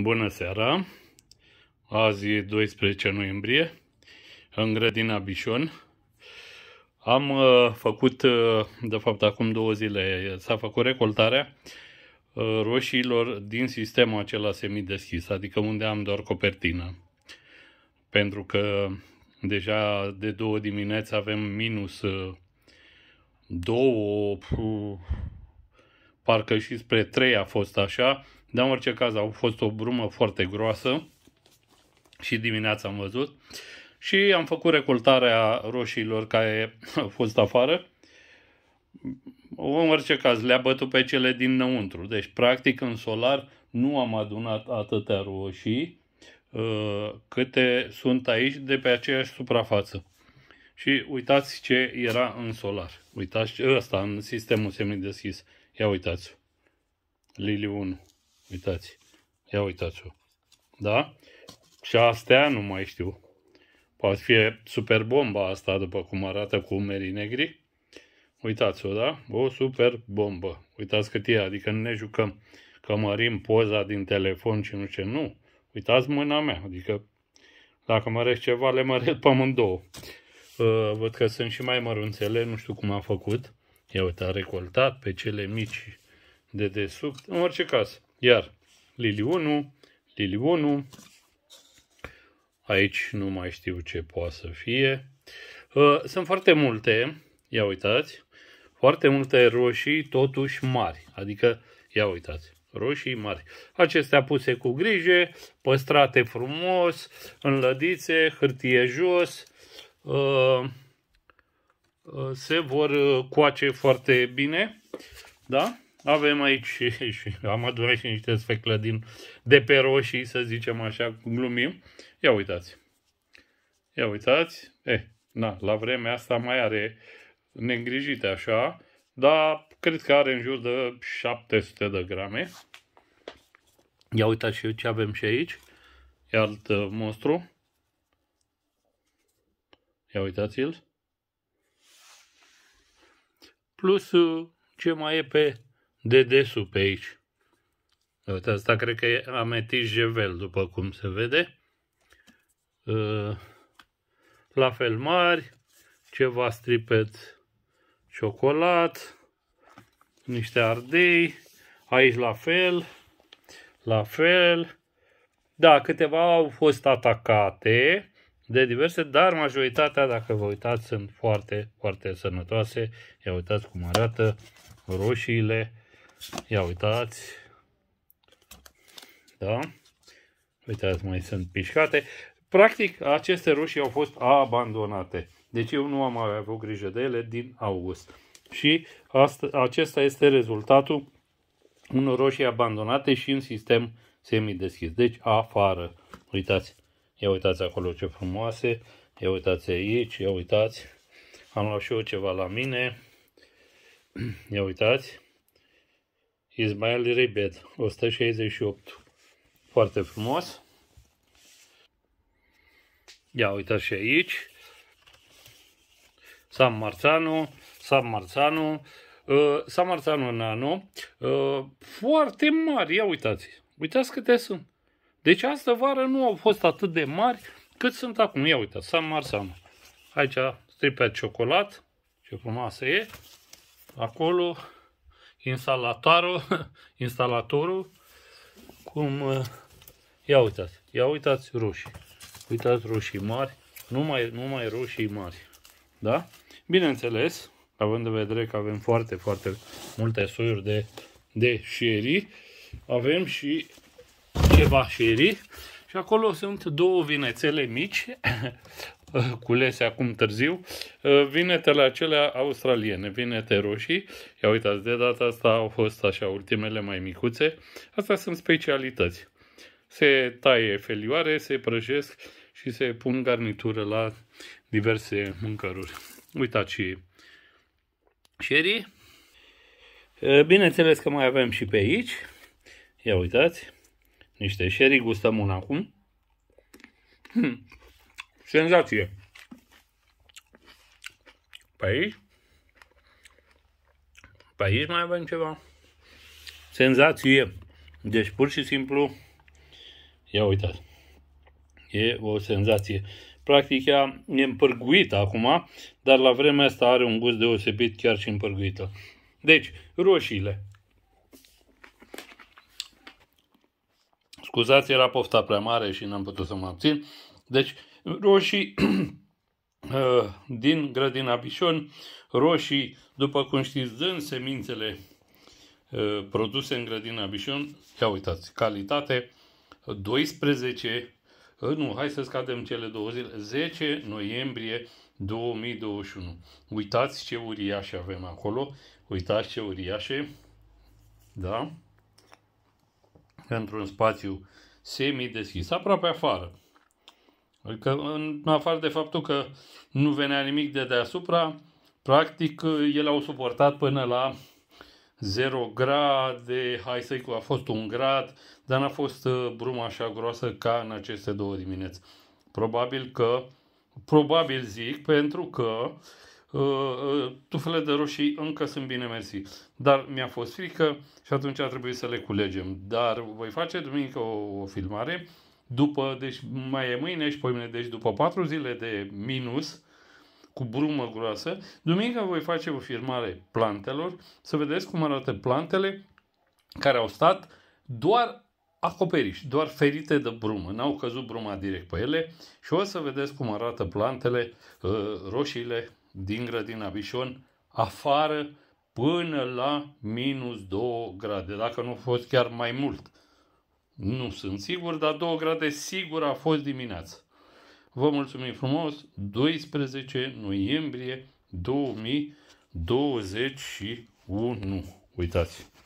Bună seara! Azi e 12 noiembrie, în grădina Bișon. Am uh, făcut, uh, de fapt acum două zile, s-a făcut recoltarea uh, roșiilor din sistemul acela semideschis, adică unde am doar copertină. Pentru că deja de două dimineți avem minus uh, două, puh, parcă și spre trei a fost așa, dar în orice caz a fost o brumă foarte groasă și dimineața am văzut și am făcut recoltarea roșiilor care au fost afară. În orice caz, le-a bătut pe cele dinăuntru. Deci, practic, în solar nu am adunat atâtea roșii uh, câte sunt aici de pe aceeași suprafață. Și uitați ce era în solar. Uitați ăsta în sistemul semideschis. Ia uitați. Lili 1. Uitați. Ia uitați-o. Da? Și astea nu mai știu. Poate fi super bomba asta, după cum arată cu umerii negri. Uitați-o, da? O super bombă. Uitați cât e, adică nu ne jucăm că mărim poza din telefon și nu ce. Nu. Uitați mâna mea, adică dacă măresc ceva, le măresc pe amândouă. Uh, văd că sunt și mai mărunțele, nu știu cum am făcut. Ia uite, a recoltat pe cele mici de desubt, în orice caz. Iar Lili 1, Lili 1, aici nu mai știu ce poate să fie. Ă, sunt foarte multe, ia uitați, foarte multe roșii totuși mari, adică ia uitați, roșii mari. Acestea puse cu grijă, păstrate frumos, în lădițe, hârtie jos, ă, ă, se vor coace foarte bine, da? Avem aici și am adunat și niște sfeclă din, de pe roșii, să zicem așa, glumim. Ia uitați. Ia uitați. Eh, na, la vremea asta mai are neîngrijite așa, dar cred că are în jur de 700 de grame. Ia uitați și ce avem și aici. E alt uh, monstru. Ia uitați-l. Plus uh, ce mai e pe de desul pe aici. Uite, asta cred că e ametis jevel, după cum se vede. Ă, la fel mari, ceva stripet ciocolat, niște ardei, aici la fel, la fel. Da, câteva au fost atacate de diverse, dar majoritatea, dacă vă uitați, sunt foarte, foarte sănătoase. Ia uitați cum arată roșiile Ia uitați. Da? Uitați, mai sunt pișcate. Practic, aceste roșii au fost abandonate. Deci eu nu am mai avut grijă de ele din august. Și asta, acesta este rezultatul unor roșii abandonate și în sistem semideschis. Deci afară. Uitați. Ia uitați acolo ce frumoase. Ia uitați aici. Ia uitați. Am luat și eu ceva la mine. Ia uitați. Ismail Ribet, 168. Foarte frumos. Ia uitați și aici. Sam Marțanu, Sam Marțanu, uh, Sam Marțanu Nano, uh, foarte mari, ia uitați, uitați câte sunt. Deci asta vară nu au fost atât de mari cât sunt acum, ia uitați, Sam Marțanu. Aici stripea ciocolat, ce frumoasă e, acolo instalatorul, instalatorul cum, eh, ia uitați, ia uitați rușii, uitați rușii mari, numai, numai rușii mari, da? Bineînțeles, având de vedere că avem foarte, foarte multe soiuri de, de sherry, avem și ceva sherry și acolo sunt două vinețele mici, culese acum târziu, uh, vinetele acelea australiene, vinete roșii, ia uitați, de data asta au fost așa ultimele mai micuțe, astea sunt specialități. Se taie felioare, se prăjesc și se pun garnitură la diverse mâncăruri. Uitați și sherry. Uh, bineînțeles că mai avem și pe aici. Ia uitați, niște sherry, gustăm un acum. Hmm. Senzație. Pe aici? Pe aici mai avem ceva. Senzație. Deci pur și simplu, ia uitați, e o senzație. Practic ea e împărguită acum, dar la vremea asta are un gust deosebit chiar și împărguită. Deci, roșiile. Scuzați, era pofta prea mare și n-am putut să mă abțin. Deci, roșii uh, din grădina Bișon, roșii, după cum știți, dând semințele uh, produse în grădina Bișon, ia uitați, calitate 12, uh, nu, hai să scadem cele două zile, 10 noiembrie 2021. Uitați ce uriașe avem acolo, uitați ce uriașe, da? Într-un spațiu semi-deschis, aproape afară. Adică, în afară de faptul că nu venea nimic de deasupra, practic, ele au suportat până la 0 grade, hai să a fost un grad, dar n-a fost uh, bruma așa groasă ca în aceste două dimineți. Probabil că, probabil zic, pentru că uh, uh, tufele de roșii încă sunt bine mersi. Dar mi-a fost frică și atunci a trebuit să le culegem. Dar voi face duminică o, o filmare după, deci mai e mâine și poimine, deci după 4 zile de minus, cu brumă groasă, duminica voi face o firmare plantelor, să vedeți cum arată plantele care au stat doar acoperiș, doar ferite de brumă, n-au căzut bruma direct pe ele și o să vedeți cum arată plantele, uh, roșiile din grădina Bișon, afară până la minus 2 grade, dacă nu a fost chiar mai mult. Nu sunt sigur, dar 2 grade sigur a fost dimineață. Vă mulțumim frumos, 12 noiembrie 2021. Uitați!